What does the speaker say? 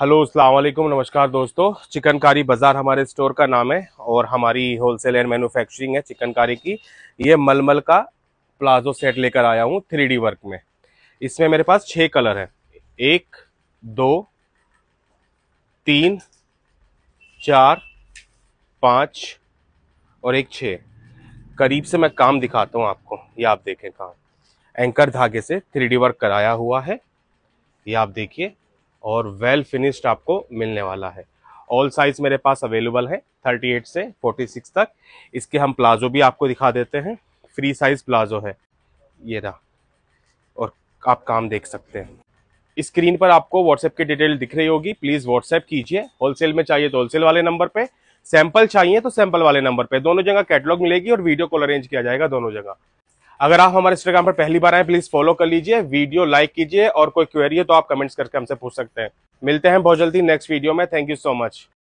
hello अलैक्म नमस्कार दोस्तों चिकनकारी बाज़ार हमारे स्टोर का नाम है और हमारी होलसेल एंड मैन्युफैक्चरिंग है चिकनकारी की ये मलमल का प्लाजो सेट लेकर आया हूँ थ्री वर्क में इसमें मेरे पास छः कलर हैं एक दो तीन चार पाँच और एक छः करीब से मैं काम दिखाता हूँ आपको ये आप देखें काम एंकर धागे से थ्री वर्क कराया हुआ है ये आप देखिए और वेल फिनिश्ड आपको मिलने वाला है ऑल साइज मेरे पास अवेलेबल है 38 से 46 तक इसके हम प्लाजो भी आपको दिखा देते हैं फ्री साइज प्लाजो है ये रहा और आप काम देख सकते हैं स्क्रीन पर आपको व्हाट्सएप की डिटेल दिख रही होगी प्लीज़ व्हाट्सएप कीजिए होलसेल में चाहिए तो होलसेल वाले नंबर पे सैंपल चाहिए तो सैंपल वाले नंबर पे दोनों जगह कैटलॉग मिलेगी और वीडियो कॉल अरेंज किया जाएगा दोनों जगह अगर आप हमारे इंस्टाग्राम पर पहली बार आए प्लीज फॉलो कर लीजिए वीडियो लाइक कीजिए और कोई क्वेरी है तो आप कमेंट्स करके हमसे पूछ सकते हैं मिलते हैं बहुत जल्दी नेक्स्ट वीडियो में थैंक यू सो मच